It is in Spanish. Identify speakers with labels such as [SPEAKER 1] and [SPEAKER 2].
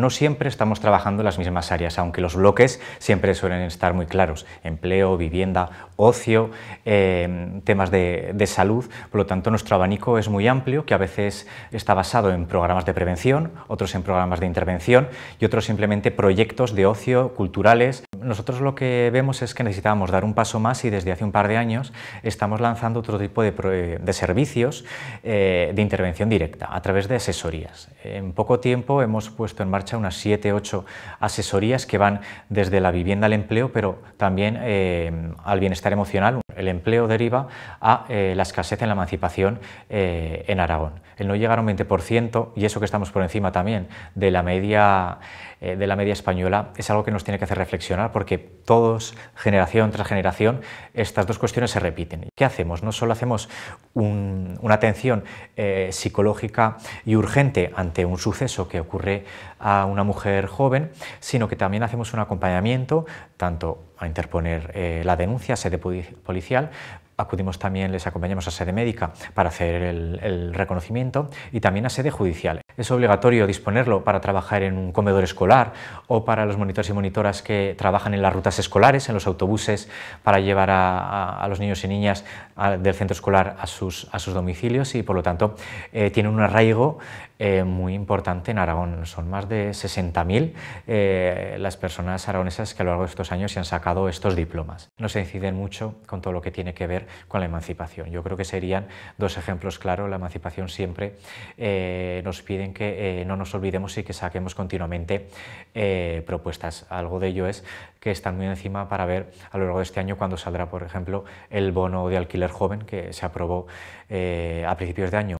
[SPEAKER 1] no siempre estamos trabajando en las mismas áreas, aunque los bloques siempre suelen estar muy claros, empleo, vivienda, ocio, em, temas de, de salud, por lo tanto nuestro abanico es muy amplio, que a veces está basado en programas de prevención, otros en programas de intervención y otros simplemente proyectos de ocio, culturales, nosotros lo que vemos es que necesitamos dar un paso más y desde hace un par de años estamos lanzando otro tipo de, eh, servicios eh, de intervención directa a través de asesorías. En poco tiempo hemos puesto en marcha unas 7-8 asesorías que van desde la vivienda al empleo, pero también eh, al bienestar emocional, el empleo deriva a eh, la escasez en la emancipación eh, en Aragón. El no llegar a un 20%, y eso que estamos por encima también de la media, eh, de la media española, es algo que nos tiene que hacer reflexionar porque todos, generación tras generación, estas dos cuestiones se repiten. ¿Qué hacemos? No solo hacemos una atención psicológica y urgente ante un suceso que ocurre a una mujer joven, sino que también hacemos un acompañamiento tanto a interponer eh, la denuncia a sede policial. Acudimos también, les acompañamos a sede médica para hacer el, reconocimiento y también a sede judicial. Es obligatorio disponerlo para trabajar en un comedor escolar o para los monitores y monitoras que trabajan en las rutas escolares, en los autobuses, para llevar a, los niños y niñas del centro escolar a sus, a sus domicilios y, por lo tanto, eh, tiene tienen un arraigo eh, muy importante en Aragón. Son más de 60.000 eh, las personas aragonesas que a lo largo de estos años se han sacado estos diplomas. No se inciden mucho con todo lo que tiene que ver con la emancipación. Yo creo que serían dos ejemplos claros. La emancipación siempre eh, nos piden que no nos olvidemos y que saquemos continuamente propuestas. Algo de ello es que están muy encima para ver a lo largo de este año cuando saldrá, por ejemplo, el bono de alquiler joven que se aprobó a principios de año.